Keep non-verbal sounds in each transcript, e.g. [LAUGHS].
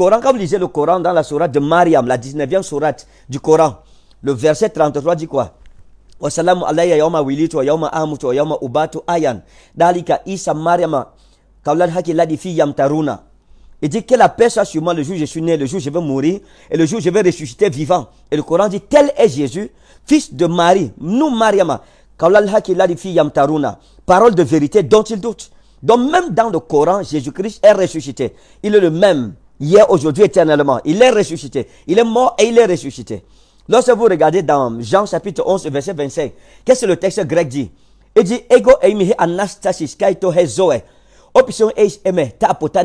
Coran, quand vous lisez le Coran dans la sourate de Mariam, la 19e sourate du Coran, le verset 33 dit quoi wa wa Isa Il dit que la paix soit sur moi le jour où je suis né, le jour où je vais mourir, et le jour où je vais ressusciter vivant. Et le Coran dit, tel est Jésus, fils de Marie, nous Mariam. haki fi Parole de vérité dont il doute. Donc même dans le Coran, Jésus-Christ est ressuscité. Il est le même hier, aujourd'hui, éternellement. Il est ressuscité. Il est mort et il est ressuscité. Lorsque vous regardez dans Jean chapitre 11, verset 25, qu'est-ce que le texte grec dit Il dit Ego anastasis kaito Option ta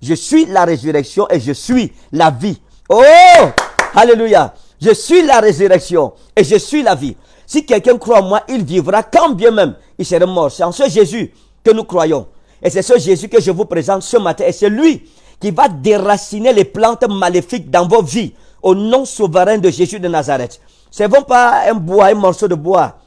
Je suis la résurrection et je suis la vie. Oh Alléluia Je suis la résurrection et je suis la vie. Si quelqu'un croit en moi, il vivra quand bien même il serait mort. C'est en ce Jésus que nous croyons. Et c'est ce Jésus que je vous présente ce matin. Et c'est lui qui va déraciner les plantes maléfiques dans vos vies au nom souverain de Jésus de Nazareth. Servons pas un bois, un morceau de bois.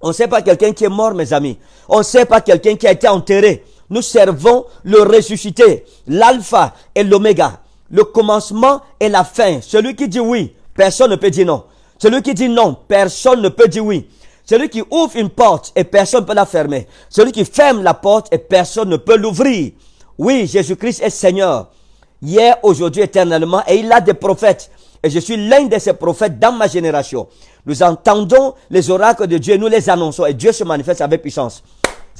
On ne sait pas quelqu'un qui est mort, mes amis. On ne sait pas quelqu'un qui a été enterré. Nous servons le ressuscité, l'alpha et l'oméga, le commencement et la fin. Celui qui dit oui, personne ne peut dire non. Celui qui dit non, personne ne peut dire oui. Celui qui ouvre une porte et personne ne peut la fermer. Celui qui ferme la porte et personne ne peut l'ouvrir. Oui, Jésus-Christ est Seigneur, hier, aujourd'hui, éternellement, et il a des prophètes. Et je suis l'un de ces prophètes dans ma génération. Nous entendons les oracles de Dieu, nous les annonçons, et Dieu se manifeste avec puissance.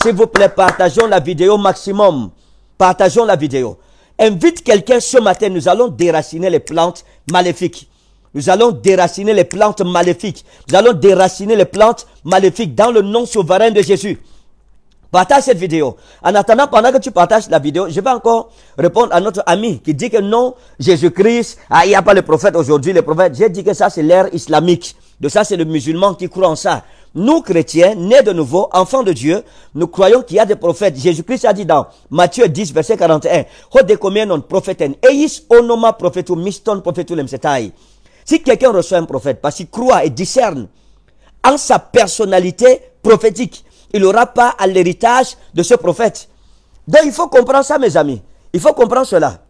S'il vous plaît, partageons la vidéo maximum. Partageons la vidéo. Invite quelqu'un ce matin, nous allons déraciner les plantes maléfiques. Nous allons déraciner les plantes maléfiques. Nous allons déraciner les plantes maléfiques dans le nom souverain de Jésus. Partage cette vidéo. En attendant, pendant que tu partages la vidéo, je vais encore répondre à notre ami qui dit que non, Jésus-Christ, ah, il n'y a pas le prophète aujourd'hui, Les prophètes, J'ai dit que ça, c'est l'ère islamique. De ça, c'est le musulman qui croit en ça. Nous, chrétiens, nés de nouveau, enfants de Dieu, nous croyons qu'il y a des prophètes. Jésus-Christ a dit dans Matthieu 10, verset 41, Si quelqu'un reçoit un prophète, parce qu'il croit et discerne en sa personnalité prophétique, il n'aura pas à l'héritage de ce prophète. Donc il faut comprendre ça, mes amis. Il faut comprendre cela.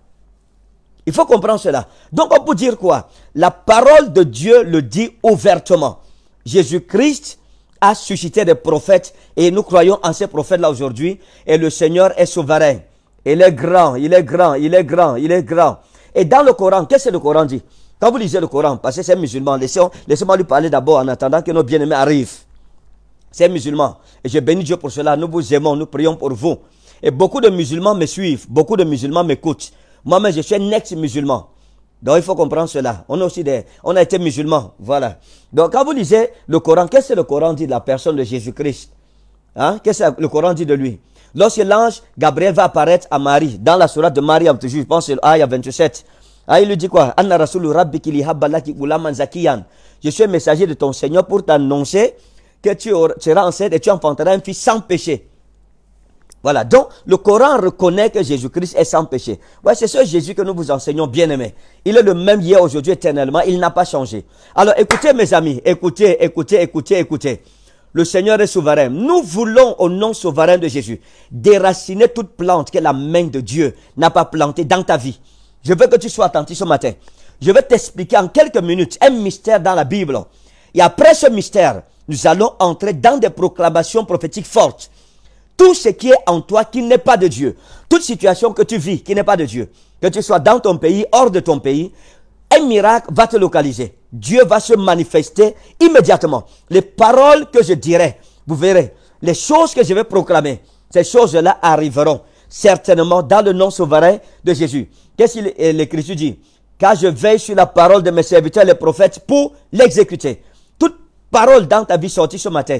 Il faut comprendre cela. Donc on peut dire quoi La parole de Dieu le dit ouvertement. Jésus-Christ a suscité des prophètes et nous croyons en ces prophètes-là aujourd'hui. Et le Seigneur est souverain. Il est grand, il est grand, il est grand, il est grand. Et dans le Coran, qu'est-ce que le Coran dit Quand vous lisez le Coran, parce que c'est musulman, laissez-moi lui parler d'abord en attendant que nos bien-aimés arrivent. C'est musulman. Et je bénis Dieu pour cela. Nous vous aimons, nous prions pour vous. Et beaucoup de musulmans me suivent, beaucoup de musulmans m'écoutent. Moi-même, je suis un ex-musulman. Donc, il faut comprendre cela. On, a aussi des, on a été musulmans. Voilà. Donc, quand vous lisez le Coran, qu'est-ce que le Coran dit de la personne de Jésus-Christ hein? Qu'est-ce que le Coran dit de lui Lorsque l'ange Gabriel va apparaître à Marie, dans la sourate de Marie, je pense à 27, ah, il lui dit quoi Je suis messager de ton Seigneur pour t'annoncer que tu seras enceinte et tu enfanteras un fils sans péché. Voilà, donc le Coran reconnaît que Jésus-Christ est sans péché. Ouais, c'est ce Jésus que nous vous enseignons, bien-aimés. Il est le même hier, aujourd'hui, éternellement. Il n'a pas changé. Alors écoutez mes amis, écoutez, écoutez, écoutez, écoutez. Le Seigneur est souverain. Nous voulons, au nom souverain de Jésus, déraciner toute plante que la main de Dieu n'a pas plantée dans ta vie. Je veux que tu sois attentif ce matin. Je vais t'expliquer en quelques minutes un mystère dans la Bible. Et après ce mystère, nous allons entrer dans des proclamations prophétiques fortes. Tout ce qui est en toi qui n'est pas de Dieu, toute situation que tu vis qui n'est pas de Dieu, que tu sois dans ton pays, hors de ton pays, un miracle va te localiser. Dieu va se manifester immédiatement. Les paroles que je dirai, vous verrez, les choses que je vais proclamer, ces choses-là arriveront certainement dans le nom souverain de Jésus. Qu'est-ce que l'Écriture dit Car je veille sur la parole de mes serviteurs, les prophètes, pour l'exécuter parole dans ta vie sortie ce matin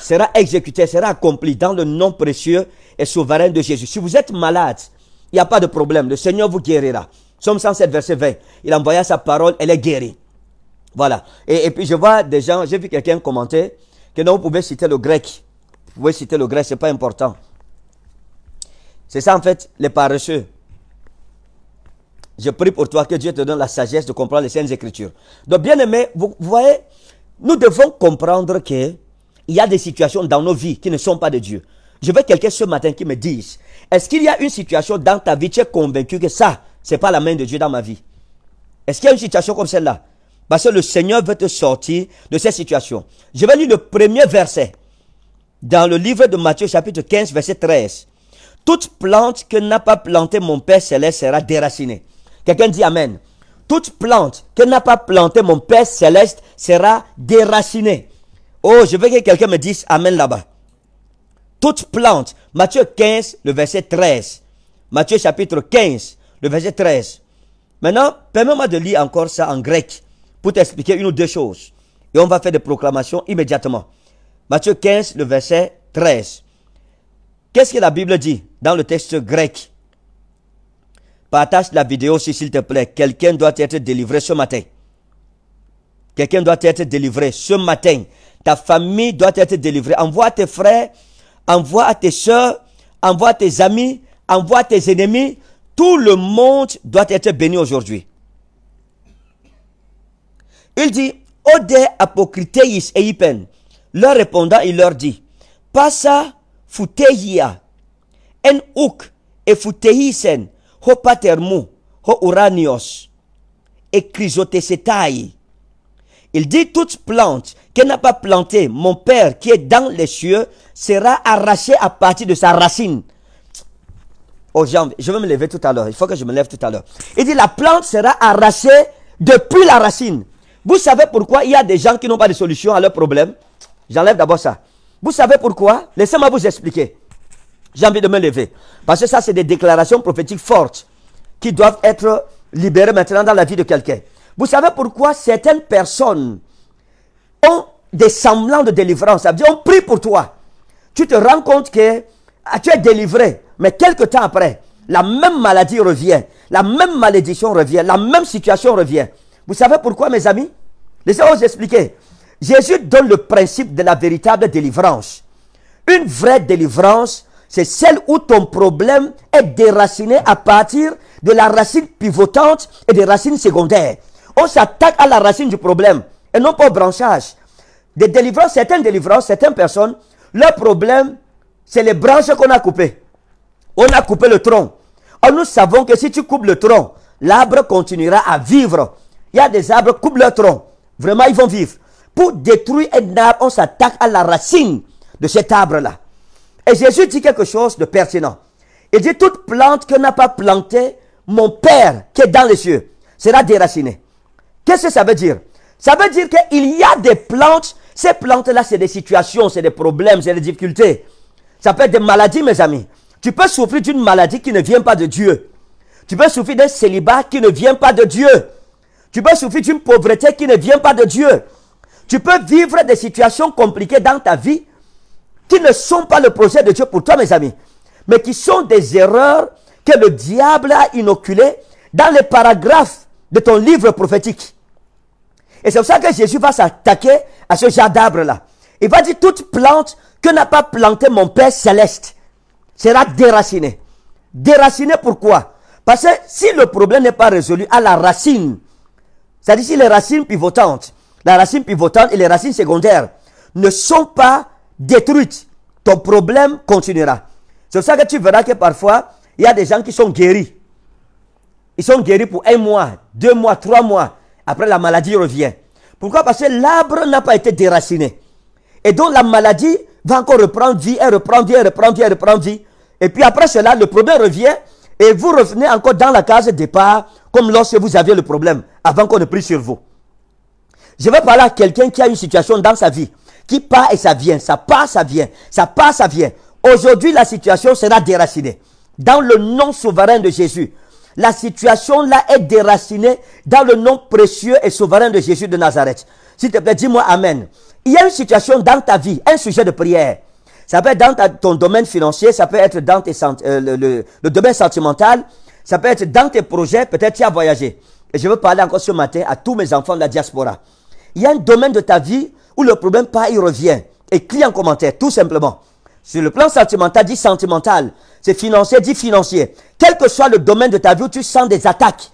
sera exécutée, sera accomplie dans le nom précieux et souverain de Jésus. Si vous êtes malade, il n'y a pas de problème. Le Seigneur vous guérira. Somme 107, verset 20. Il envoya sa parole, elle est guérie. Voilà. Et, puis je vois des gens, j'ai vu quelqu'un commenter que non, vous pouvez citer le grec. Vous pouvez citer le grec, ce n'est pas important. C'est ça en fait, les paresseux. Je prie pour toi que Dieu te donne la sagesse de comprendre les saintes écritures. Donc bien aimé, vous voyez, nous devons comprendre qu'il y a des situations dans nos vies qui ne sont pas de Dieu. Je veux quelqu'un ce matin qui me dise, est-ce qu'il y a une situation dans ta vie, tu es convaincu que ça, c'est pas la main de Dieu dans ma vie? Est-ce qu'il y a une situation comme celle-là? Parce que le Seigneur veut te sortir de cette situation. Je vais lire le premier verset dans le livre de Matthieu chapitre 15 verset 13. Toute plante que n'a pas planté mon Père céleste sera déracinée. Quelqu'un dit Amen toute plante que n'a pas plantée mon Père céleste sera déracinée. Oh, je veux que quelqu'un me dise Amen là-bas. Toute plante. Matthieu 15, le verset 13. Matthieu chapitre 15, le verset 13. Maintenant, permets-moi de lire encore ça en grec pour t'expliquer une ou deux choses. Et on va faire des proclamations immédiatement. Matthieu 15, le verset 13. Qu'est-ce que la Bible dit dans le texte grec Partage la vidéo aussi, s'il te plaît. Quelqu'un doit être délivré ce matin. Quelqu'un doit être délivré ce matin. Ta famille doit être délivrée. Envoie tes frères, envoie tes soeurs, envoie tes amis, envoie tes ennemis. Tout le monde doit être béni aujourd'hui. Il dit, Ode et eipen. Leur répondant, il leur dit, Passa futeia, en et ho ho Uranios Il dit toute plante qu'elle n'a pas planté mon Père qui est dans les cieux sera arrachée à partir de sa racine. Oh, je vais me lever tout à l'heure. Il faut que je me lève tout à l'heure. Il dit la plante sera arrachée depuis la racine. Vous savez pourquoi il y a des gens qui n'ont pas de solution à leurs problème J'enlève d'abord ça. Vous savez pourquoi Laissez-moi vous expliquer. J'ai envie de me lever. Parce que ça, c'est des déclarations prophétiques fortes qui doivent être libérées maintenant dans la vie de quelqu'un. Vous savez pourquoi certaines personnes ont des semblants de délivrance. Ça veut dire, on prie pour toi. Tu te rends compte que ah, tu es délivré. Mais quelques temps après, la même maladie revient. La même malédiction revient. La même situation revient. Vous savez pourquoi, mes amis Laissez-moi vous expliquer. Jésus donne le principe de la véritable délivrance. Une vraie délivrance c'est celle où ton problème est déraciné à partir de la racine pivotante et des racines secondaires. On s'attaque à la racine du problème et non pas au branchage. Des délivrances, certaines délivrances, certaines personnes, leur problème, c'est les branches qu'on a coupées. On a coupé le tronc. Or, oh, nous savons que si tu coupes le tronc, l'arbre continuera à vivre. Il y a des arbres, coupent leur tronc. Vraiment, ils vont vivre. Pour détruire un arbre, on s'attaque à la racine de cet arbre-là. Et Jésus dit quelque chose de pertinent. Il dit, toute plante que n'a pas planté mon Père qui est dans les cieux, sera déracinée. Qu'est-ce que ça veut dire Ça veut dire qu'il y a des plantes, ces plantes-là, c'est des situations, c'est des problèmes, c'est des difficultés. Ça peut être des maladies, mes amis. Tu peux souffrir d'une maladie qui ne vient pas de Dieu. Tu peux souffrir d'un célibat qui ne vient pas de Dieu. Tu peux souffrir d'une pauvreté qui ne vient pas de Dieu. Tu peux vivre des situations compliquées dans ta vie qui ne sont pas le projet de Dieu pour toi, mes amis, mais qui sont des erreurs que le diable a inoculées dans les paragraphes de ton livre prophétique. Et c'est pour ça que Jésus va s'attaquer à ce jardin d'arbre-là. Il va dire, toute plante que n'a pas planté mon Père céleste sera déracinée. Déracinée pourquoi Parce que si le problème n'est pas résolu à la racine, c'est-à-dire si les racines pivotantes, la racine pivotante et les racines secondaires ne sont pas détruite, ton problème continuera. C'est pour ça que tu verras que parfois, il y a des gens qui sont guéris. Ils sont guéris pour un mois, deux mois, trois mois. Après, la maladie revient. Pourquoi Parce que l'arbre n'a pas été déraciné. Et donc, la maladie va encore reprendre vie, elle reprend vie, elle reprend vie, elle Et puis après cela, le problème revient et vous revenez encore dans la case de départ, comme lorsque vous aviez le problème, avant qu'on ne prie sur vous. Je vais parler à quelqu'un qui a une situation dans sa vie qui part et ça vient, ça part, ça vient, ça part, ça vient. Aujourd'hui, la situation sera déracinée. Dans le nom souverain de Jésus, la situation là est déracinée dans le nom précieux et souverain de Jésus de Nazareth. S'il te plaît, dis-moi Amen. Il y a une situation dans ta vie, un sujet de prière. Ça peut être dans ton domaine financier, ça peut être dans euh, le, le, domaine sentimental, ça peut être dans tes projets, peut-être tu as voyagé. Et je veux parler encore ce matin à tous mes enfants de la diaspora. Il y a un domaine de ta vie le problème pas, il revient. Écris en commentaire, tout simplement. Sur le plan sentimental, dit sentimental. C'est financier, dit financier. Quel que soit le domaine de ta vie où tu sens des attaques,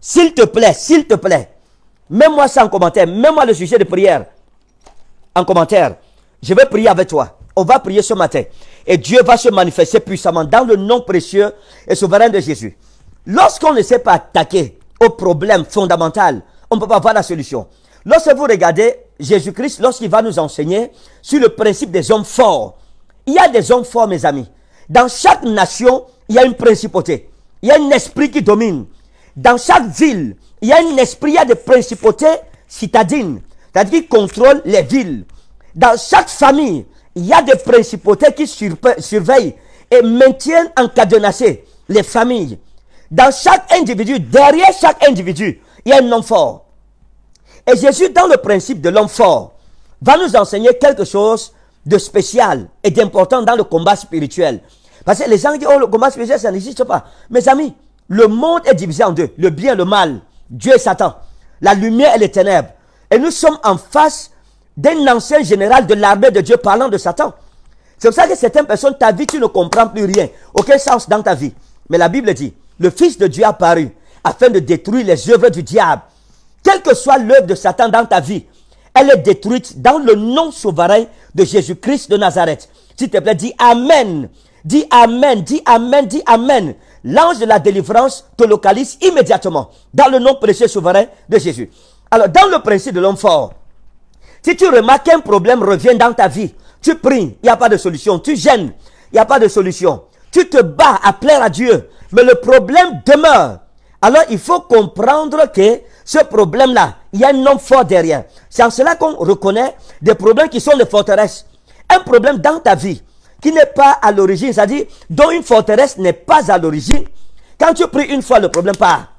s'il te plaît, s'il te plaît, mets-moi ça en commentaire, mets-moi le sujet de prière en commentaire. Je vais prier avec toi. On va prier ce matin. Et Dieu va se manifester puissamment dans le nom précieux et souverain de Jésus. Lorsqu'on ne sait pas attaquer au problème fondamental, on ne peut pas voir la solution. Lorsque vous regardez Jésus-Christ, lorsqu'il va nous enseigner sur le principe des hommes forts, il y a des hommes forts, mes amis. Dans chaque nation, il y a une principauté. Il y a un esprit qui domine. Dans chaque ville, il y a un esprit, il y a des principautés citadines, c'est-à-dire qui contrôlent les villes. Dans chaque famille, il y a des principautés qui surveillent et maintiennent encadenacées les familles. Dans chaque individu, derrière chaque individu, il y a un homme fort. Et Jésus, dans le principe de l'homme fort, va nous enseigner quelque chose de spécial et d'important dans le combat spirituel. Parce que les gens disent, oh, le combat spirituel, ça n'existe pas. Mes amis, le monde est divisé en deux, le bien et le mal, Dieu et Satan, la lumière et les ténèbres. Et nous sommes en face d'un ancien général de l'armée de Dieu parlant de Satan. C'est pour ça que certaines personnes, ta vie, tu ne comprends plus rien. Aucun sens dans ta vie. Mais la Bible dit, le Fils de Dieu a paru afin de détruire les œuvres du diable. Quelle que soit l'œuvre de Satan dans ta vie, elle est détruite dans le nom souverain de Jésus-Christ de Nazareth. S'il te plaît, dis Amen. Dis Amen, dis Amen, dis Amen. L'ange de la délivrance te localise immédiatement dans le nom précieux souverain de Jésus. Alors, dans le principe de l'homme fort, si tu remarques qu'un problème revient dans ta vie, tu pries, il n'y a pas de solution. Tu gênes, il n'y a pas de solution. Tu te bats à plaire à Dieu, mais le problème demeure. Alors, il faut comprendre que ce problème-là, il y a un homme fort derrière. C'est en cela qu'on reconnaît des problèmes qui sont des forteresses. Un problème dans ta vie qui n'est pas à l'origine, c'est-à-dire dont une forteresse n'est pas à l'origine. Quand tu pries une fois, le problème part.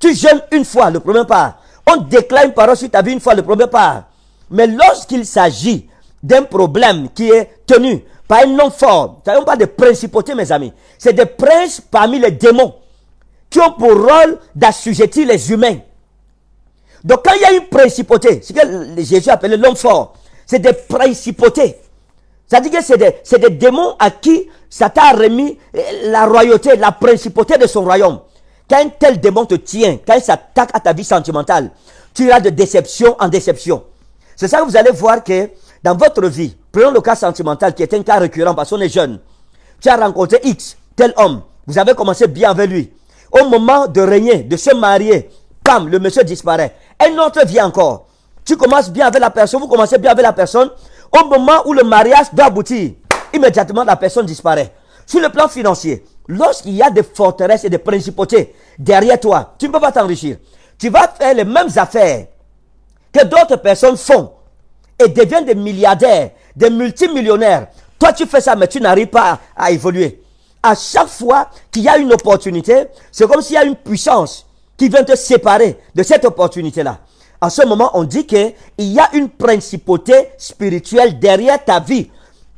Tu jeûnes une fois, le problème part. On déclare une parole sur ta vie une fois, le problème part. Mais lorsqu'il s'agit d'un problème qui est tenu par un homme fort, on pas de principauté, mes amis, c'est des princes parmi les démons qui ont pour rôle d'assujettir les humains. Donc quand il y a une principauté, ce que Jésus appelait l'homme fort, c'est des principautés. Ça dit que c'est des, démons à qui Satan a remis euh, la royauté, la principauté de son royaume. Quand tel démon te tient, quand il s'attaque à ta vie sentimentale, tu iras de déception en déception. C'est ça que vous allez voir que dans votre vie, prenons le cas sentimental qui est un cas récurrent parce qu'on est jeune. Tu as rencontré X, tel homme. Vous avez commencé bien avec lui. Au moment de régner, de se marier, le monsieur disparaît. Un autre vient encore. Tu commences bien avec la personne, vous commencez bien avec la personne. Au moment où le mariage doit aboutir, immédiatement la personne disparaît. Sur le plan financier, lorsqu'il y a des forteresses et des principautés derrière toi, tu ne peux pas t'enrichir. Tu vas faire les mêmes affaires que d'autres personnes font et deviennent des milliardaires, des multimillionnaires. Toi, tu fais ça, mais tu n'arrives pas à évoluer. À chaque fois qu'il y a une opportunité, c'est comme s'il y a une puissance qui vient te séparer de cette opportunité-là. En ce moment, on dit qu'il y a une principauté spirituelle derrière ta vie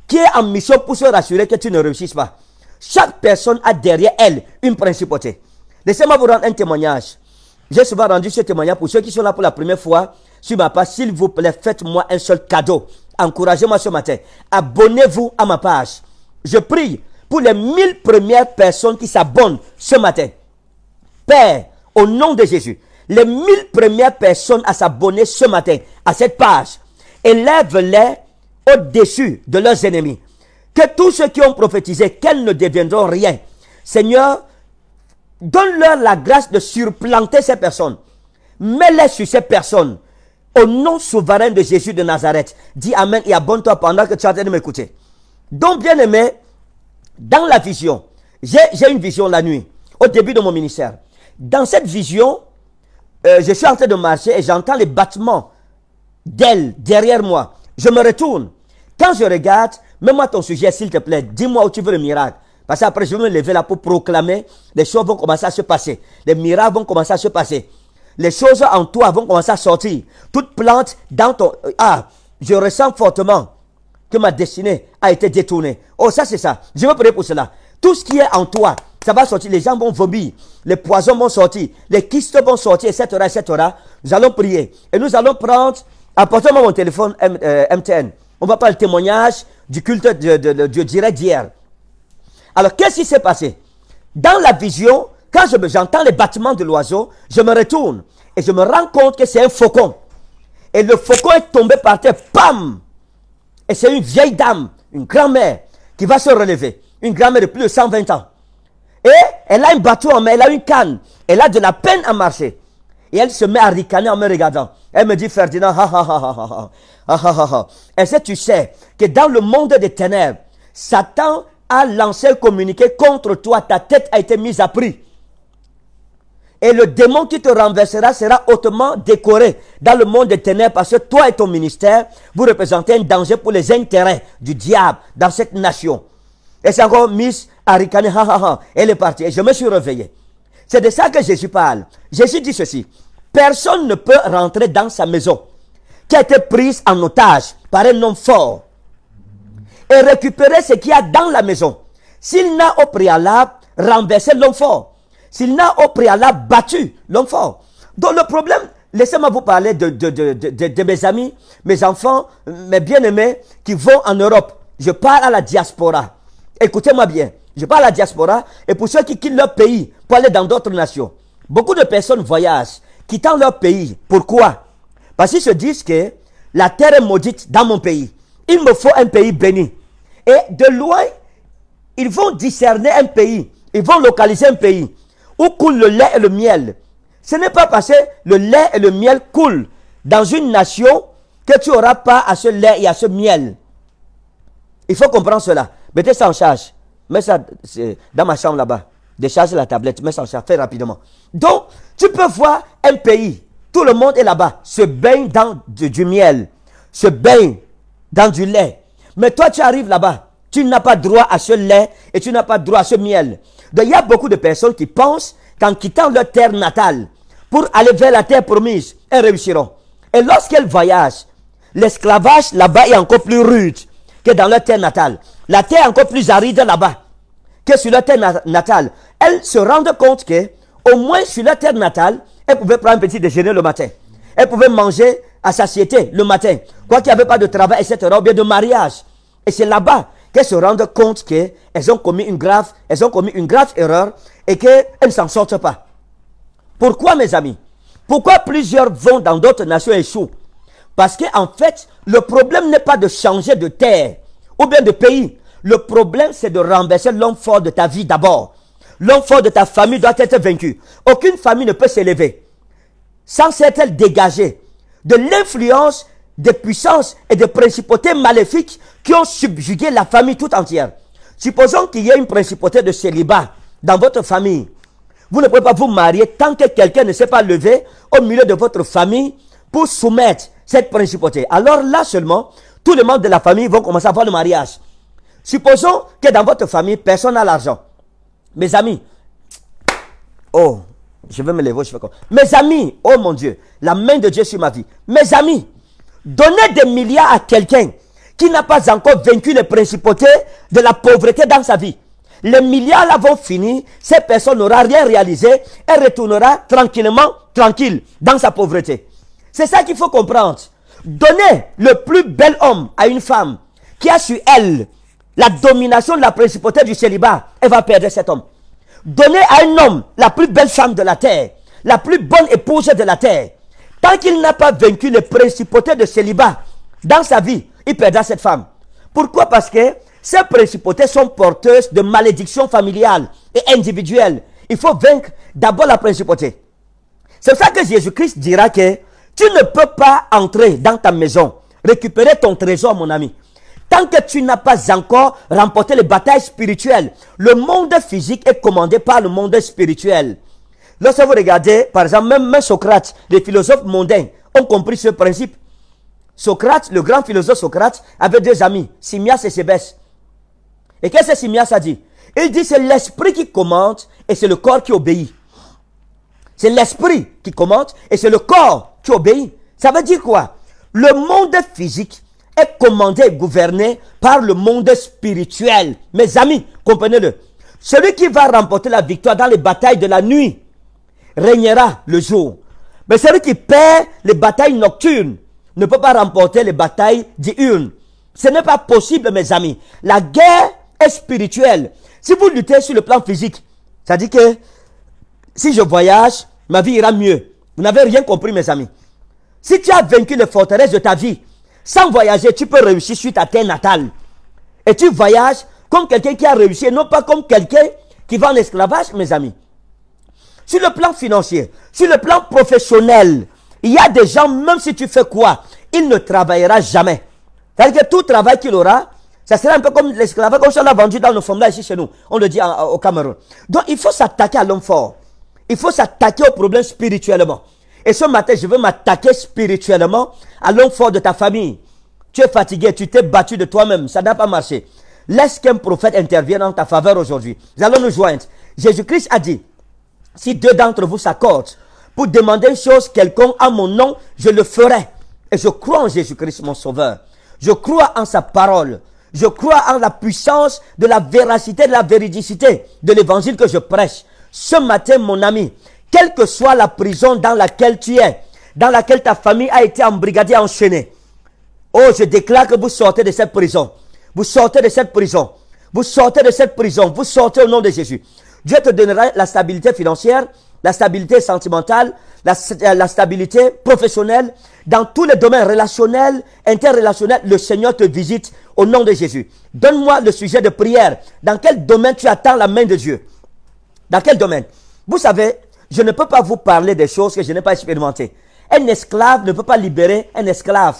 qui est en mission pour se rassurer que tu ne réussisses pas. Chaque personne a derrière elle une principauté. Laissez-moi vous rendre un témoignage. J'ai souvent rendu ce témoignage pour ceux qui sont là pour la première fois sur ma page. S'il vous plaît, faites-moi un seul cadeau. Encouragez-moi ce matin. Abonnez-vous à ma page. Je prie pour les mille premières personnes qui s'abonnent ce matin. Père, au nom de Jésus, les mille premières personnes à s'abonner ce matin à cette page, élève-les au-dessus de leurs ennemis. Que tous ceux qui ont prophétisé, qu'elles ne deviendront rien. Seigneur, donne-leur la grâce de surplanter ces personnes. Mets-les sur ces personnes. Au nom souverain de Jésus de Nazareth, dis Amen et abonne-toi pendant que tu es en train de m'écouter. Donc, bien aimé, dans la vision, j'ai une vision la nuit, au début de mon ministère. Dans cette vision, euh, je suis en train de marcher et j'entends les battements d'elle derrière moi. Je me retourne. Quand je regarde, mets-moi ton sujet, s'il te plaît. Dis-moi où tu veux le miracle. Parce après je vais me lever là pour proclamer. Les choses vont commencer à se passer. Les miracles vont commencer à se passer. Les choses en toi vont commencer à sortir. Toute plante dans ton... Euh, ah, je ressens fortement que ma destinée a été détournée. Oh, ça c'est ça. Je veux prier pour cela. Tout ce qui est en toi, ça va sortir, les gens vont vomir, les poisons vont sortir, les kystes vont sortir, etc., etc. Nous allons prier et nous allons prendre, apportez-moi mon téléphone MTN. Euh, On va prendre le témoignage du culte de, Dieu direct d'hier. Alors, qu'est-ce qui s'est passé Dans la vision, quand j'entends les battements de l'oiseau, je me retourne et je me rends compte que c'est un faucon. Et le faucon est tombé par terre, pam Et c'est une vieille dame, une grand-mère, qui va se relever. Une grand-mère de plus de 120 ans. Et elle a un bateau en main, elle a une canne. Elle a de la peine à marcher. Et elle se met à ricaner en me regardant. Elle me dit, Ferdinand, ha ha ha ha ha ha ah. Et si tu sais que dans le monde des ténèbres, Satan a lancé un communiqué contre toi. Ta tête a été mise à prix. Et le démon qui te renversera sera hautement décoré dans le monde des ténèbres parce que toi et ton ministère, vous représentez un danger pour les intérêts du diable dans cette nation. Et c'est encore mis ha ha ha, elle est partie. Et je me suis réveillé. C'est de ça que Jésus parle. Jésus dit ceci. Personne ne peut rentrer dans sa maison qui a été prise en otage par un homme fort et récupérer ce qu'il y a dans la maison. S'il n'a au préalable renversé l'homme fort, s'il n'a au préalable battu l'homme fort. Donc le problème, laissez-moi vous parler de, de, de, de, mes amis, mes enfants, mes bien-aimés qui vont en Europe. Je parle à la diaspora. Écoutez-moi bien je parle à la diaspora, et pour ceux qui quittent leur pays pour aller dans d'autres nations. Beaucoup de personnes voyagent, quittant leur pays. Pourquoi Parce qu'ils se disent que la terre est maudite dans mon pays. Il me faut un pays béni. Et de loin, ils vont discerner un pays. Ils vont localiser un pays où coule le lait et le miel. Ce n'est pas parce que le lait et le miel coulent dans une nation que tu n'auras pas à ce lait et à ce miel. Il faut comprendre cela. Mettez ça en charge. Mets ça dans ma chambre là-bas. Décharge la tablette, mets ça en charge, fais rapidement. Donc, tu peux voir un pays, tout le monde est là-bas, se baigne dans du, miel, se baigne dans du lait. Mais toi, tu arrives là-bas, tu n'as pas droit à ce lait et tu n'as pas droit à ce miel. Donc, il y a beaucoup de personnes qui pensent qu'en quittant leur terre natale pour aller vers la terre promise, elles réussiront. Et lorsqu'elles voyagent, l'esclavage là-bas est encore plus rude que dans leur terre natale. La terre est encore plus aride là-bas que sur la terre natale. Elles se rendent compte que, au moins sur la terre natale, elles pouvaient prendre un petit déjeuner le matin. Elles pouvaient manger à satiété le matin. Quoi qu'il n'y avait pas de travail, etc., ou bien de mariage. Et c'est là-bas qu'elles se rendent compte qu'elles ont commis une grave, elles ont commis une grave erreur et qu'elles ne s'en sortent pas. Pourquoi, mes amis Pourquoi plusieurs vont dans d'autres nations et échouent Parce qu'en en fait, le problème n'est pas de changer de terre ou bien de pays. Le problème, c'est de renverser l'homme fort de ta vie d'abord. L'homme fort de ta famille doit être vaincu. Aucune famille ne peut s'élever sans s'être dégagée de l'influence des puissances et des principautés maléfiques qui ont subjugué la famille tout entière. Supposons qu'il y ait une principauté de célibat dans votre famille. Vous ne pouvez pas vous marier tant que quelqu'un ne s'est pas levé au milieu de votre famille pour soumettre cette principauté. Alors là seulement, tous les membres de la famille vont commencer à voir le mariage. Supposons que dans votre famille, personne n'a l'argent. Mes amis, oh, je vais me lever, je fais quoi Mes amis, oh mon Dieu, la main de Dieu sur ma vie. Mes amis, donner des milliards à quelqu'un qui n'a pas encore vaincu les principautés de la pauvreté dans sa vie. Les milliards là vont finir, cette personne n'aura rien réalisé, elle retournera tranquillement, tranquille, dans sa pauvreté. C'est ça qu'il faut comprendre. Donner le plus bel homme à une femme qui a sur elle la domination de la principauté du célibat, elle va perdre cet homme. Donner à un homme la plus belle femme de la terre, la plus bonne épouse de la terre, tant qu'il n'a pas vaincu les principautés de célibat dans sa vie, il perdra cette femme. Pourquoi Parce que ces principautés sont porteuses de malédictions familiales et individuelles. Il faut vaincre d'abord la principauté. C'est ça que Jésus-Christ dira que tu ne peux pas entrer dans ta maison, récupérer ton trésor, mon ami. Tant que tu n'as pas encore remporté les batailles spirituelles, le monde physique est commandé par le monde spirituel. Lorsque vous regardez, par exemple, même, Socrate, les philosophes mondains ont compris ce principe. Socrate, le grand philosophe Socrate, avait deux amis, Simias et Sébès. Et qu'est-ce que Simias a dit Il dit c'est l'esprit qui commande et c'est le corps qui obéit. C'est l'esprit qui commande et c'est le corps qui obéit. Ça veut dire quoi Le monde physique est commandé et gouverné par le monde spirituel. Mes amis, comprenez-le. Celui qui va remporter la victoire dans les batailles de la nuit régnera le jour. Mais celui qui perd les batailles nocturnes ne peut pas remporter les batailles diurnes. Ce n'est pas possible, mes amis. La guerre est spirituelle. Si vous luttez sur le plan physique, ça dit que si je voyage, ma vie ira mieux. Vous n'avez rien compris, mes amis. Si tu as vaincu les forteresses de ta vie, sans voyager, tu peux réussir suite à terre natale. Et tu voyages comme quelqu'un qui a réussi, non pas comme quelqu'un qui va en esclavage, mes amis. Sur le plan financier, sur le plan professionnel, il y a des gens, même si tu fais quoi, il ne travaillera jamais. C'est-à-dire que tout travail qu'il aura, ça sera un peu comme l'esclavage, comme ça l'a vendu dans nos fondages ici chez nous. On le dit au Cameroun. Donc il faut s'attaquer à l'homme fort. Il faut s'attaquer aux problèmes spirituellement. Et ce matin, je veux m'attaquer spirituellement à l'homme de ta famille. Tu es fatigué, tu t'es battu de toi-même, ça n'a pas marché. Laisse qu'un prophète intervienne en ta faveur aujourd'hui. Nous allons nous joindre. Jésus-Christ a dit, si deux d'entre vous s'accordent pour demander une chose quelconque à mon nom, je le ferai. Et je crois en Jésus-Christ, mon sauveur. Je crois en sa parole. Je crois en la puissance de la véracité, de la véridicité de l'évangile que je prêche. Ce matin, mon ami, quelle que soit la prison dans laquelle tu es, dans laquelle ta famille a été embrigadée, enchaînée. Oh, je déclare que vous sortez de cette prison. Vous sortez de cette prison. Vous sortez de cette prison. Vous sortez au nom de Jésus. Dieu te donnera la stabilité financière, la stabilité sentimentale, la, stabilité professionnelle. Dans tous les domaines relationnels, interrelationnels, le Seigneur te visite au nom de Jésus. Donne-moi le sujet de prière. Dans quel domaine tu attends la main de Dieu Dans quel domaine Vous savez, je ne peux pas vous parler des choses que je n'ai pas expérimentées. Un esclave ne peut pas libérer un esclave.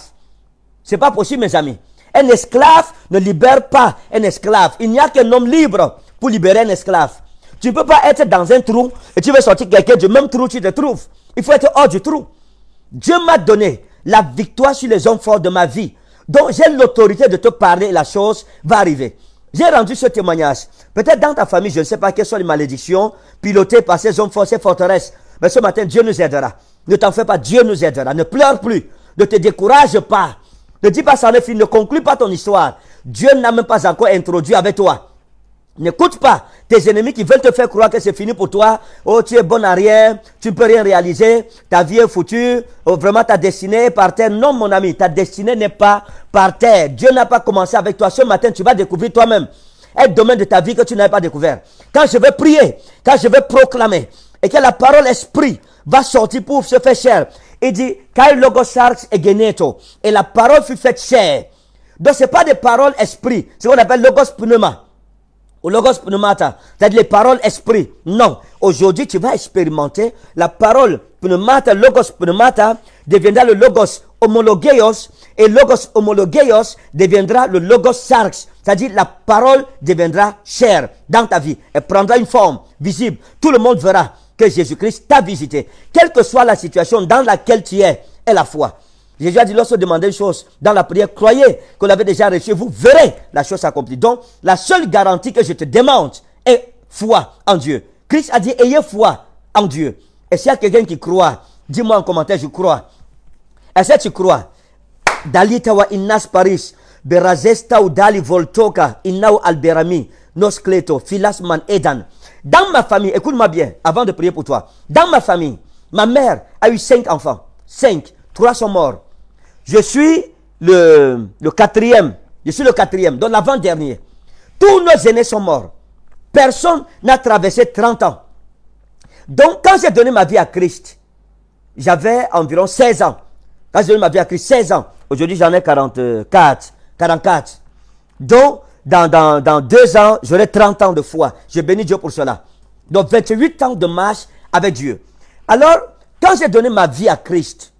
C'est pas possible, mes amis. Un esclave ne libère pas un esclave. Il n'y a qu'un homme libre pour libérer un esclave. Tu ne peux pas être dans un trou et tu veux sortir quelqu'un du même trou, tu te trouves. Il faut être hors du trou. Dieu m'a donné la victoire sur les hommes forts de ma vie. Donc j'ai l'autorité de te parler et la chose va arriver. J'ai rendu ce témoignage. Peut-être dans ta famille, je ne sais pas quelles sont les malédictions pilotées par ces hommes forts, ces forteresses. Mais ce matin, Dieu nous aidera. Ne t'en fais pas, Dieu nous aidera. Ne pleure plus. Ne te décourage pas. Ne dis pas ça, ne, ne conclue pas ton histoire. Dieu n'a même pas encore introduit avec toi. N'écoute pas tes ennemis qui veulent te faire croire que c'est fini pour toi. Oh, tu es bon à rien, tu ne peux rien réaliser, ta vie est foutue, oh, vraiment ta destinée est par terre. Non, mon ami, ta destinée n'est pas par terre. Dieu n'a pas commencé avec toi. Ce matin, tu vas découvrir toi-même un domaine de ta vie que tu n'avais pas découvert. Quand je vais prier, quand je vais proclamer, et que la parole esprit va sortir pour se faire chair, il dit, Kai Arx et geneto, et la parole fut faite chair. Donc, ce n'est pas des paroles esprit, c'est ce qu'on appelle logos pneuma logos pneumata, c'est-à-dire les paroles esprit. Non, aujourd'hui tu vas expérimenter la parole pneumata, logos pneumata deviendra le logos homologueos et logos homologueos deviendra le logos sarx, c'est-à-dire la parole deviendra chair dans ta vie, elle prendra une forme visible, tout le monde verra que Jésus-Christ t'a visité, quelle que soit la situation dans laquelle tu es, et la foi. Jésus a dit, lorsque vous demandez une chose dans la prière, croyez que vous l'avez déjà reçu. vous verrez la chose accomplie. Donc, la seule garantie que je te demande est foi en Dieu. Christ a dit, ayez foi en Dieu. Et s'il y a quelqu'un qui croit, dis-moi en commentaire, je crois. Est-ce que tu crois? Dalita innas paris, berazesta dali voltoka, alberami, edan. Dans ma famille, écoute-moi bien, avant de prier pour toi. Dans ma famille, ma mère a eu cinq enfants. Cinq. Trois sont morts. Je suis le, le quatrième. Je suis le quatrième, donc l'avant-dernier. Tous nos aînés sont morts. Personne n'a traversé 30 ans. Donc, quand j'ai donné ma vie à Christ, j'avais environ 16 ans. Quand j'ai donné ma vie à Christ, 16 ans. Aujourd'hui, j'en ai 44. 44. Donc, dans, dans, dans deux ans, j'aurai 30 ans de foi. Je bénis Dieu pour cela. Donc, 28 ans de marche avec Dieu. Alors, quand j'ai donné ma vie à Christ,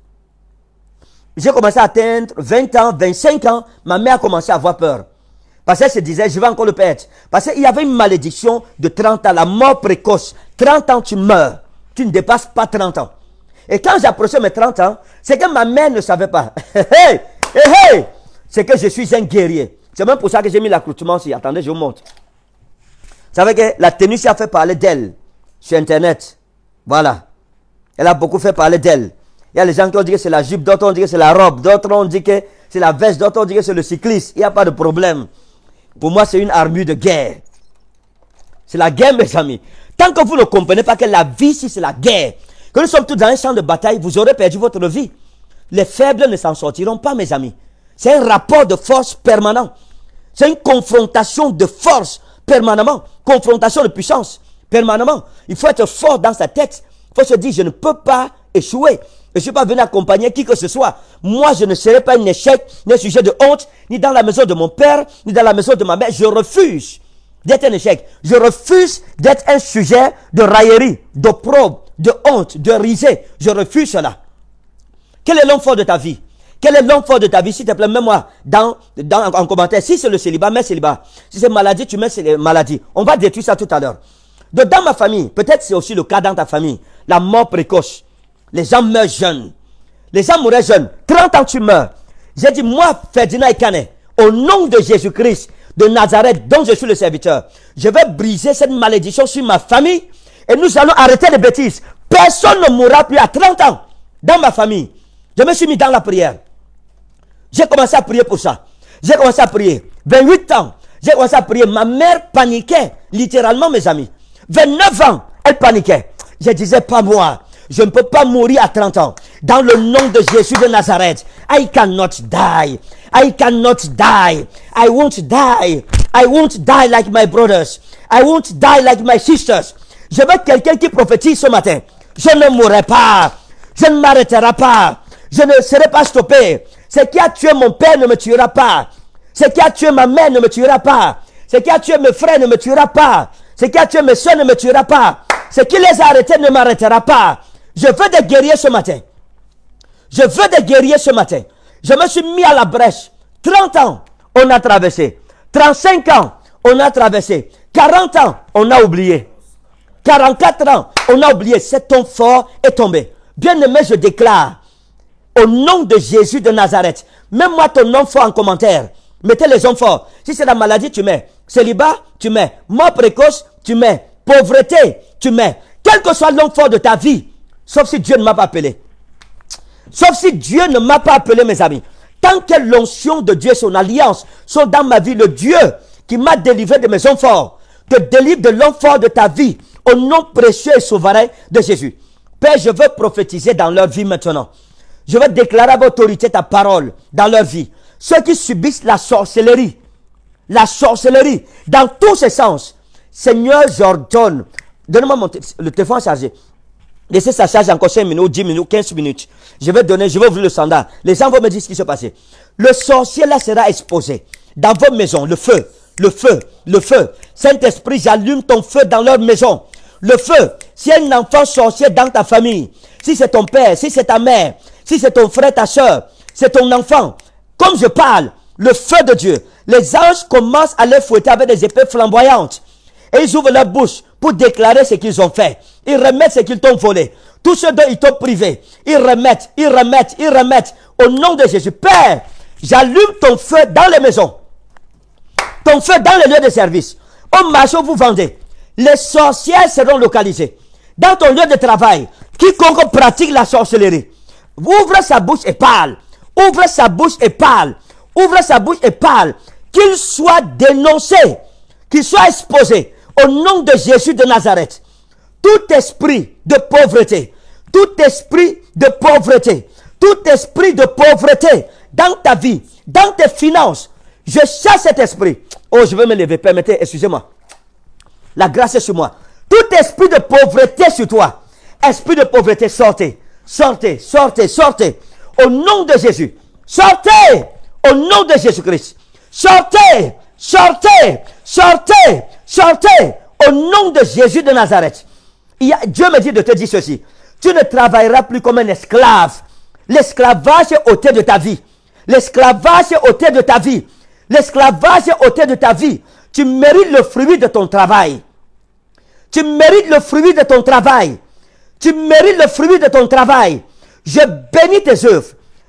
j'ai commencé à atteindre 20 ans, 25 ans, ma mère a commencé à avoir peur. Parce qu'elle se disait, je vais encore le perdre. Parce qu'il y avait une malédiction de 30 ans, la mort précoce. 30 ans, tu meurs. Tu ne dépasses pas 30 ans. Et quand j'approchais mes 30 ans, c'est que ma mère ne savait pas. hé Hé hé C'est que je suis un guerrier. C'est même pour ça que j'ai mis l'accroutement aussi. Attendez, je vous montre. Vous savez que la tenue, ça a fait parler d'elle sur Internet. Voilà. Elle a beaucoup fait parler d'elle. Il y a les gens qui ont dit que c'est la jupe, d'autres ont dit que c'est la robe, d'autres ont dit que c'est la veste, d'autres ont dit que c'est le cycliste. Il n'y a pas de problème. Pour moi, c'est une armure de guerre. C'est la guerre, mes amis. Tant que vous ne comprenez pas que la vie si c'est la guerre, que nous sommes tous dans un champ de bataille, vous aurez perdu votre vie. Les faibles ne s'en sortiront pas, mes amis. C'est un rapport de force permanent. C'est une confrontation de force permanemment. Confrontation de puissance permanemment. Il faut être fort dans sa tête. Il faut se dire, je ne peux pas échouer. Je ne suis pas venu accompagner qui que ce soit. Moi, je ne serai pas un échec, ni un sujet de honte, ni dans la maison de mon père, ni dans la maison de ma mère. Je refuse d'être un échec. Je refuse d'être un sujet de raillerie, d'opprobre, de honte, de risée. Je refuse cela. Quel est l'homme fort de ta vie Quel est l'homme fort de ta vie S'il te plaît, mets-moi dans, dans, en commentaire. Si c'est le célibat, mets célibat. Si c'est maladie, tu mets maladie. On va détruire ça tout à l'heure. Dans ma famille, peut-être c'est aussi le cas dans ta famille, la mort précoce. Les gens meurent jeunes. Les gens mourraient jeunes. 30 ans, tu meurs. J'ai dit, moi, Ferdinand Canet, au nom de Jésus-Christ de Nazareth, dont je suis le serviteur, je vais briser cette malédiction sur ma famille et nous allons arrêter les bêtises. Personne ne mourra plus à 30 ans dans ma famille. Je me suis mis dans la prière. J'ai commencé à prier pour ça. J'ai commencé à prier. 28 ans, j'ai commencé à prier. Ma mère paniquait, littéralement, mes amis. 29 ans, elle paniquait. Je disais, pas moi. Je ne peux pas mourir à 30 ans. Dans le nom de Jésus de Nazareth, I cannot die. I cannot die. I won't die. I won't die like my brothers. I won't die like my sisters. Je veux quelqu'un qui prophétise ce matin. Je ne mourrai pas. Je ne m'arrêterai pas. Je ne serai pas stoppé. Ce qui a tué mon père ne me tuera pas. Ce qui a tué ma mère ne me tuera pas. Ce qui a tué mes frères ne me tuera pas. Ce qui a tué mes soeurs ne me tuera pas. Ce qui les a arrêtés ne m'arrêtera pas. Je veux des guerriers ce matin. Je veux des guerriers ce matin. Je me suis mis à la brèche. 30 ans, on a traversé. 35 ans, on a traversé. 40 ans, on a oublié. 44 ans, on a oublié. Cet homme fort est tombé. Bien-aimé, je déclare, au nom de Jésus de Nazareth, mets moi ton nom fort en commentaire. Mettez les hommes forts. Si c'est la maladie, tu mets. Célibat, tu mets. Mort précoce, tu mets. Pauvreté, tu mets. Quel que soit l'homme fort de ta vie, Sauf si Dieu ne m'a pas appelé. Sauf si Dieu ne m'a pas appelé, mes amis. Tant que l'onction de Dieu, son alliance, sont dans ma vie, le Dieu qui m'a délivré de mes hommes te délivre de l'homme de ta vie, au nom précieux et souverain de Jésus. Père, je veux prophétiser dans leur vie maintenant. Je veux déclarer à autorité ta parole dans leur vie. Ceux qui subissent la sorcellerie, la sorcellerie, dans tous ses sens, Seigneur, j'ordonne. Donne-moi le téléphone chargé. Laissez sa charge encore 5 minutes, 10 minutes, 15 minutes. Je vais donner, je vais ouvrir le standard. Les gens vont me dire ce qui se passait. Le sorcier là sera exposé. Dans vos maisons, le feu, le feu, le feu. Saint-Esprit, j'allume ton feu dans leur maison. Le feu. Si un enfant sorcier dans ta famille, si c'est ton père, si c'est ta mère, si c'est ton frère, ta soeur, c'est ton enfant, comme je parle, le feu de Dieu. Les anges commencent à les fouetter avec des épées flamboyantes. Et ils ouvrent leur bouche pour déclarer ce qu'ils ont fait. Ils remettent ce qu'ils t'ont volé. Tout ce dont ils t'ont privé. Ils remettent, ils remettent, ils remettent. Au nom de Jésus. Père, j'allume ton feu dans les maisons. Ton feu dans les lieux de service. Au marché où vous vendez. Les sorcières seront localisées. Dans ton lieu de travail, quiconque pratique la sorcellerie, ouvre sa bouche et parle. Ouvre sa bouche et parle. Ouvre sa bouche et parle. Qu'il soit dénoncé, qu'il soit exposé, au nom de Jésus de Nazareth, tout esprit de pauvreté, tout esprit de pauvreté, tout esprit de pauvreté dans ta vie, dans tes finances, je chasse cet esprit. Oh, je vais me lever, permettez, excusez-moi. La grâce est sur moi. Tout esprit de pauvreté sur toi, esprit de pauvreté, sortez, sortez, sortez, sortez, au nom de Jésus. Sortez, au nom de Jésus-Christ. Sortez, sortez, sortez, Chantez au nom de Jésus de Nazareth. Dieu me dit de te dire ceci. Tu ne travailleras plus comme un esclave. L'esclavage est ôté de ta vie. L'esclavage est ôté de ta vie. L'esclavage est ôté de ta vie. Tu mérites le fruit de ton travail. Tu mérites le fruit de ton travail. Tu mérites le fruit de ton travail. Je bénis tes œuvres.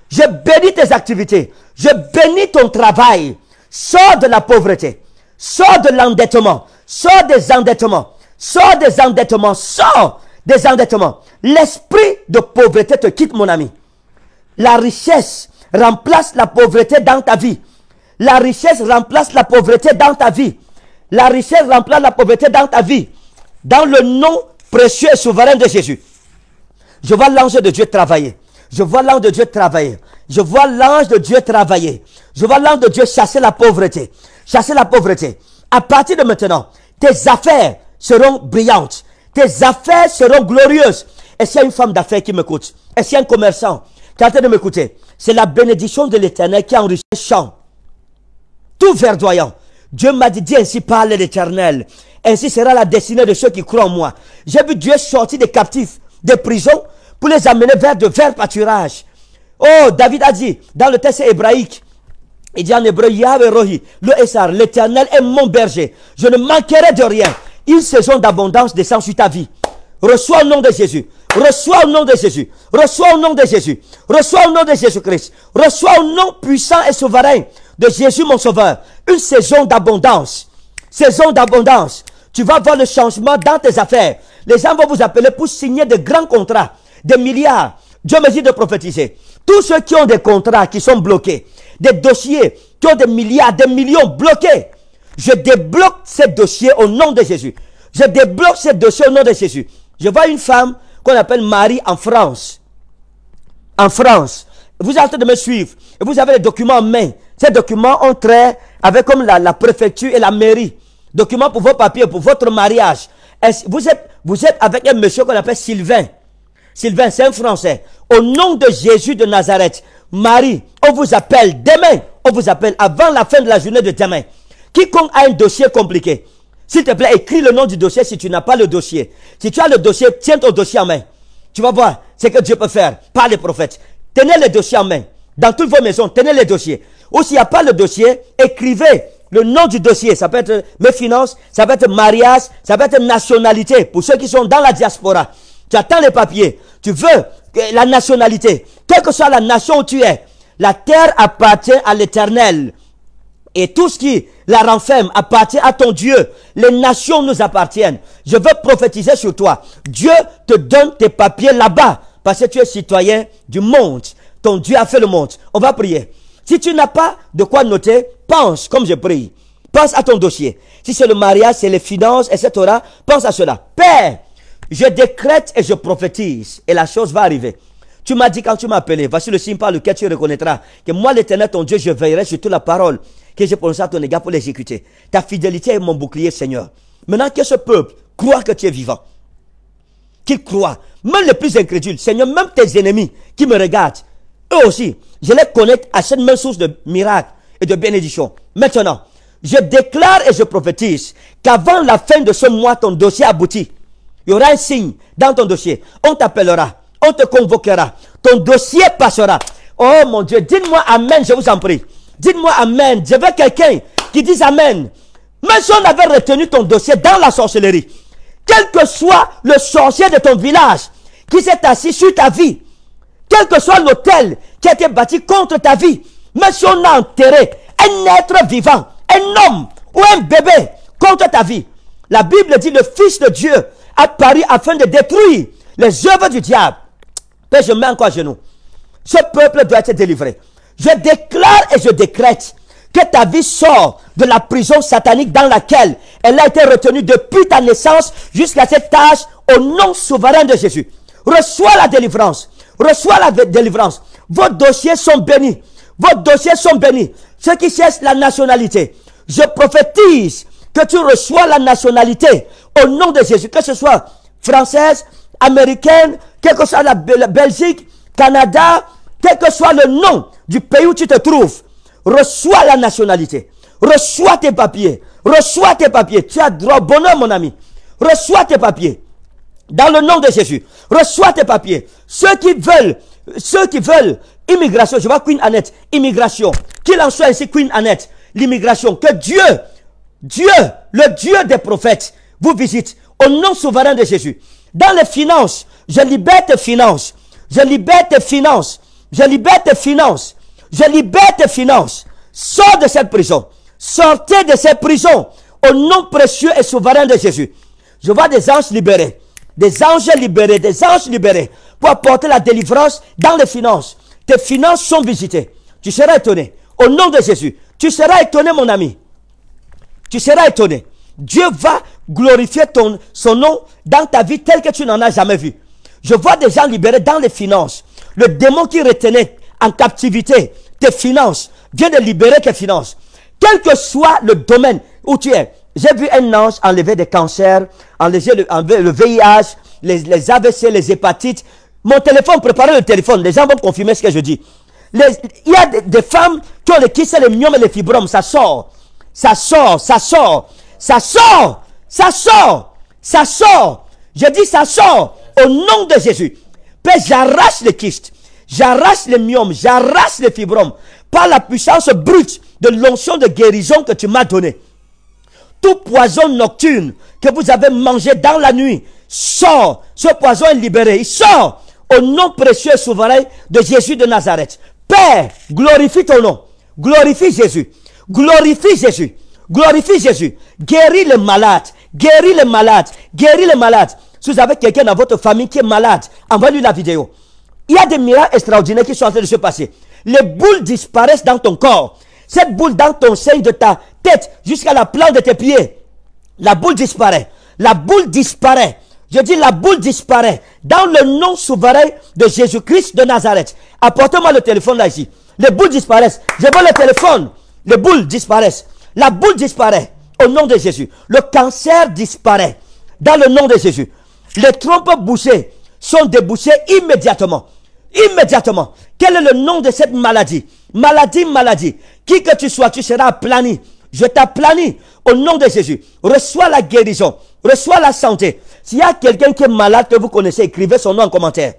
Je bénis tes activités. Je bénis ton travail. Sors de la pauvreté. Sors de l'endettement. Sors des endettements. Sors des endettements. Sors des endettements. L'esprit de pauvreté te quitte, mon ami. La richesse remplace la pauvreté dans ta vie. La richesse remplace la pauvreté dans ta vie. La richesse remplace la pauvreté dans ta vie. Dans le nom précieux et souverain de Jésus. Je vois l'ange de Dieu travailler. Je vois l'ange de Dieu travailler. Je vois l'ange de Dieu travailler. Je vois l'ange de Dieu chasser la pauvreté chasser la pauvreté. À partir de maintenant, tes affaires seront brillantes. Tes affaires seront glorieuses. Et si y a une femme d'affaires qui m'écoute, et si y a un commerçant qui est en train de m'écouter, c'est la bénédiction de l'éternel qui enrichit le champ. Tout verdoyant. Dieu m'a dit, dis ainsi parle l'éternel. Ainsi sera la destinée de ceux qui croient en moi. J'ai vu Dieu sortir des captifs, des prisons, pour les amener vers de verts pâturages. Oh, David a dit, dans le texte hébraïque, il dit en hébreu, Yahweh Rohi, le Essar, l'éternel est mon berger. Je ne manquerai de rien. Une saison d'abondance descend sur ta vie. Reçois au nom de Jésus. Reçois au nom de Jésus. Reçois au nom de Jésus. Reçois au nom de Jésus-Christ. Reçois au nom puissant et souverain de Jésus mon sauveur. Une saison d'abondance. Saison d'abondance. Tu vas voir le changement dans tes affaires. Les gens vont vous appeler pour signer de grands contrats, des milliards. Dieu me dit de prophétiser. Tous ceux qui ont des contrats qui sont bloqués, des dossiers qui ont des milliards, des millions bloqués. Je débloque ces dossiers au nom de Jésus. Je débloque ces dossiers au nom de Jésus. Je vois une femme qu'on appelle Marie en France. En France. Vous êtes en train de me suivre. Et vous avez les documents en main. Ces documents ont trait avec comme la, préfecture et la mairie. Documents pour vos papiers, pour votre mariage. vous êtes avec un monsieur qu'on appelle Sylvain. Sylvain, c'est un Français. Au nom de Jésus de Nazareth, Marie, on vous appelle demain, on vous appelle avant la fin de la journée de demain. Quiconque a un dossier compliqué, s'il te plaît, écris le nom du dossier si tu n'as pas le dossier. Si tu as le dossier, tiens ton dossier en main. Tu vas voir ce que Dieu peut faire par les prophètes. Tenez le dossier en main. Dans toutes vos maisons, tenez les dossiers. Ou s'il n'y a pas le dossier, écrivez le nom du dossier. Ça peut être mes finances, ça peut être mariage, ça peut être nationalité. Pour ceux qui sont dans la diaspora, tu attends les papiers. Tu veux la nationalité quelle que soit la nation où tu es, la terre appartient à l'éternel. Et tout ce qui la renferme appartient à ton Dieu. Les nations nous appartiennent. Je veux prophétiser sur toi. Dieu te donne tes papiers là-bas parce que tu es citoyen du monde. Ton Dieu a fait le monde. On va prier. Si tu n'as pas de quoi noter, pense comme je prie. Pense à ton dossier. Si c'est le mariage, c'est les finances, etc., pense à cela. Père, je décrète et je prophétise et la chose va arriver. Tu m'as dit quand tu m'as appelé, voici le signe par lequel tu reconnaîtras que moi, l'éternel, ton Dieu, je veillerai sur toute la parole que j'ai prononcée à ton égard pour l'exécuter. Ta fidélité est mon bouclier, Seigneur. Maintenant que ce peuple croit que tu es vivant, qu'il croit, même les plus incrédules, Seigneur, même tes ennemis qui me regardent, eux aussi, je les connecte à cette même source de miracles et de bénédictions. Maintenant, je déclare et je prophétise qu'avant la fin de ce mois, ton dossier aboutit. Il y aura un signe dans ton dossier. On t'appellera on te convoquera. Ton dossier passera. Oh mon Dieu, dites-moi Amen, je vous en prie. Dites-moi Amen. Je veux quelqu'un qui dise Amen. Mais si on avait retenu ton dossier dans la sorcellerie, quel que soit le sorcier de ton village qui s'est assis sur ta vie, quel que soit l'hôtel qui a été bâti contre ta vie, mais si on a enterré un être vivant, un homme ou un bébé contre ta vie, la Bible dit le Fils de Dieu paru afin de détruire les œuvres du diable je mets encore Ce peuple doit être délivré. Je déclare et je décrète que ta vie sort de la prison satanique dans laquelle elle a été retenue depuis ta naissance jusqu'à cette âge au nom souverain de Jésus. Reçois la délivrance. Reçois la délivrance. Vos dossiers sont bénis. Vos dossiers sont bénis. Ceux qui cherchent la nationalité, je prophétise que tu reçois la nationalité au nom de Jésus, que ce soit française, américaine, quel que soit la, Belgique, Canada, quel que soit le nom du pays où tu te trouves, reçois la nationalité, reçois tes papiers, reçois tes papiers. Tu as droit au bonheur, mon ami. Reçois tes papiers. Dans le nom de Jésus, reçois tes papiers. Ceux qui veulent, ceux qui veulent immigration, je vois Queen Annette, immigration. Qu'il en soit ainsi Queen Annette, l'immigration. Que Dieu, Dieu, le Dieu des prophètes, vous visite au nom souverain de Jésus dans les finances. Je libère tes finances. Je libère tes finances. Je libère tes finances. Je libère tes finances. Sors de cette prison. Sortez de cette prison. Au nom précieux et souverain de Jésus. Je vois des anges libérés. Des anges libérés. Des anges libérés. Pour apporter la délivrance dans les finances. Tes finances sont visitées. Tu seras étonné. Au nom de Jésus. Tu seras étonné, mon ami. Tu seras étonné. Dieu va glorifier ton, son nom dans ta vie telle que tu n'en as jamais vu. Je vois des gens libérés dans les finances. Le démon qui retenait en captivité tes finances vient de libérer tes finances. Quel que soit le domaine où tu es, j'ai vu un ange enlever des cancers, enlever le, VIH, les, AVC, les hépatites. Mon téléphone, préparez le téléphone, les gens vont confirmer ce que je dis. il y a des, femmes qui ont les kisses, les myomes et les fibromes, ça sort, ça sort, ça sort, ça sort. Ça sort. Ça sort. Je dis ça sort au nom de Jésus. Père, j'arrache les kystes. J'arrache les myomes. J'arrache les fibromes. Par la puissance brute de l'onction de guérison que tu m'as donnée. Tout poison nocturne que vous avez mangé dans la nuit sort. Ce poison est libéré. Il sort au nom précieux et souverain de Jésus de Nazareth. Père, glorifie ton nom. Glorifie Jésus. Glorifie Jésus. Glorifie Jésus. Guéris le malade. Guéris les malades. Guéris les malades. Si vous avez quelqu'un dans votre famille qui est malade, envoie-lui la vidéo. Il y a des miracles extraordinaires qui sont en train de se passer. Les boules disparaissent dans ton corps. Cette boule dans ton sein, de ta tête, jusqu'à la plante de tes pieds. La boule disparaît. La boule disparaît. Je dis la boule disparaît. Dans le nom souverain de Jésus-Christ de Nazareth. Apportez-moi le téléphone là ici. Les boules disparaissent. Je vois le téléphone. Les boules disparaissent. La boule disparaît au nom de Jésus. Le cancer disparaît dans le nom de Jésus. Les trompes bouchées sont débouchées immédiatement. Immédiatement. Quel est le nom de cette maladie Maladie, maladie. Qui que tu sois, tu seras aplani. Je t'aplanis au nom de Jésus. Reçois la guérison. Reçois la santé. S'il y a quelqu'un qui est malade que vous connaissez, écrivez son nom en commentaire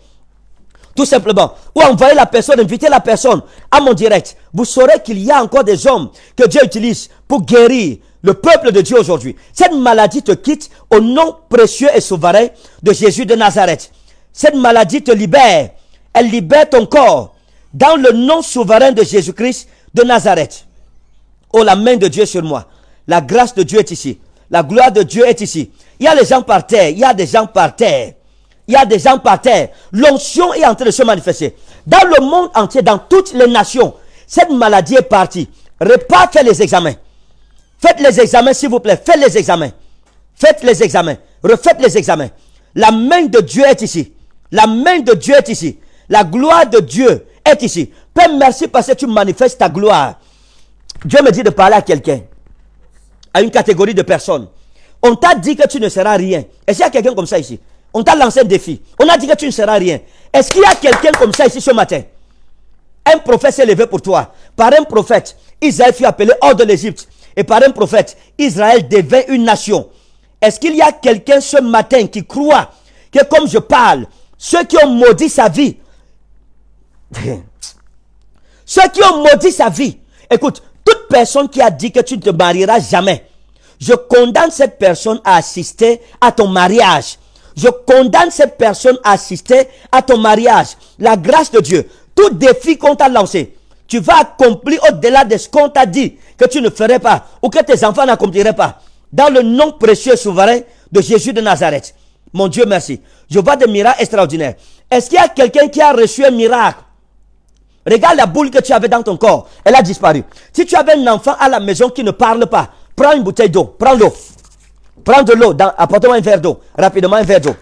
tout simplement, ou envoyer la personne, inviter la personne à mon direct, vous saurez qu'il y a encore des hommes que Dieu utilise pour guérir le peuple de Dieu aujourd'hui. Cette maladie te quitte au nom précieux et souverain de Jésus de Nazareth. Cette maladie te libère, elle libère ton corps dans le nom souverain de Jésus-Christ de Nazareth. Oh, la main de Dieu sur moi. La grâce de Dieu est ici. La gloire de Dieu est ici. Il y a les gens par terre. Il y a des gens par terre il y a des gens par terre. L'onction est en train de se manifester. Dans le monde entier, dans toutes les nations, cette maladie est partie. Repas, fais les examens. Faites les examens, s'il vous plaît. Faites les examens. Faites les examens. Refaites les examens. La main de Dieu est ici. La main de Dieu est ici. La gloire de Dieu est ici. Père, merci parce que tu manifestes ta gloire. Dieu me dit de parler à quelqu'un, à une catégorie de personnes. On t'a dit que tu ne seras rien. Est-ce qu'il y a quelqu'un comme ça ici on t'a lancé un défi. On a dit que tu ne seras rien. Est-ce qu'il y a quelqu'un comme ça ici ce matin Un prophète s'est levé pour toi. Par un prophète, Israël fut appelé hors de l'Égypte. Et par un prophète, Israël devint une nation. Est-ce qu'il y a quelqu'un ce matin qui croit que comme je parle, ceux qui ont maudit sa vie, [LAUGHS] ceux qui ont maudit sa vie, écoute, toute personne qui a dit que tu ne te marieras jamais, je condamne cette personne à assister à ton mariage. Je condamne cette personne à assister à ton mariage. La grâce de Dieu. Tout défi qu'on t'a lancé, tu vas accomplir au-delà de ce qu'on t'a dit que tu ne ferais pas ou que tes enfants n'accompliraient pas. Dans le nom précieux souverain de Jésus de Nazareth. Mon Dieu, merci. Je vois des miracles extraordinaires. Est-ce qu'il y a quelqu'un qui a reçu un miracle Regarde la boule que tu avais dans ton corps. Elle a disparu. Si tu avais un enfant à la maison qui ne parle pas, prends une bouteille d'eau. Prends l'eau. Prends de l'eau, apportez-moi un verre d'eau. Rapidement, un verre d'eau.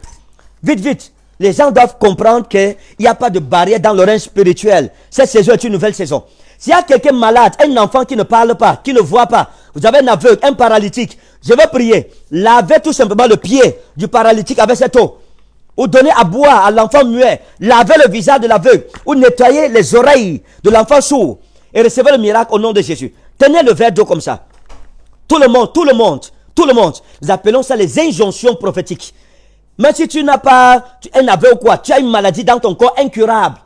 Vite, vite. Les gens doivent comprendre qu'il n'y a pas de barrière dans le règne spirituel. Cette saison est une nouvelle saison. S'il y a quelqu'un malade, un enfant qui ne parle pas, qui ne voit pas, vous avez un aveugle, un paralytique, je vais prier. Lavez tout simplement le pied du paralytique avec cette eau. Ou donnez à boire à l'enfant muet. Lavez le visage de l'aveugle. Ou nettoyez les oreilles de l'enfant sourd. Et recevez le miracle au nom de Jésus. Tenez le verre d'eau comme ça. Tout le monde, tout le monde tout le monde. Nous appelons ça les injonctions prophétiques. Mais si tu n'as pas un aveu ou quoi, tu as une maladie dans ton corps incurable.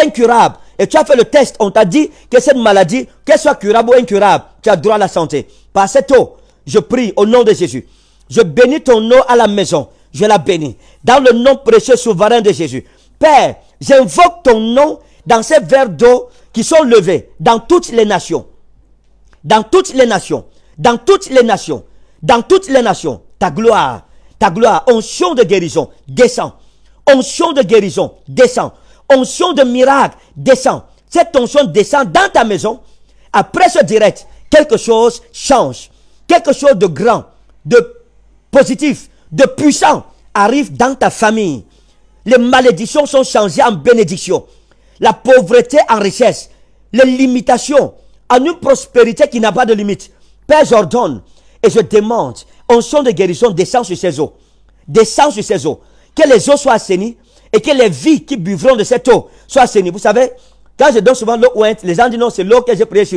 Incurable. Et tu as fait le test, on t'a dit que cette maladie, qu'elle soit curable ou incurable, tu as droit à la santé. Par cette eau, je prie au nom de Jésus. Je bénis ton eau à la maison. Je la bénis. Dans le nom précieux souverain de Jésus. Père, j'invoque ton nom dans ces verres d'eau qui sont levés dans toutes les nations. Dans toutes les nations. Dans toutes les nations dans toutes les nations. Ta gloire, ta gloire, onction de guérison, descend. Onction de guérison, descend. Onction de miracle, descend. Cette onction descend dans ta maison. Après ce direct, quelque chose change. Quelque chose de grand, de positif, de puissant arrive dans ta famille. Les malédictions sont changées en bénédictions. La pauvreté en richesse. Les limitations en une prospérité qui n'a pas de limite. Père, j'ordonne et je demande, en son de guérison descend sur ces eaux. Descend sur ces eaux. Que les eaux soient assainies et que les vies qui buvront de cette eau soient assainies. Vous savez, quand je donne souvent l'eau les gens disent non, c'est l'eau que j'ai prié sur.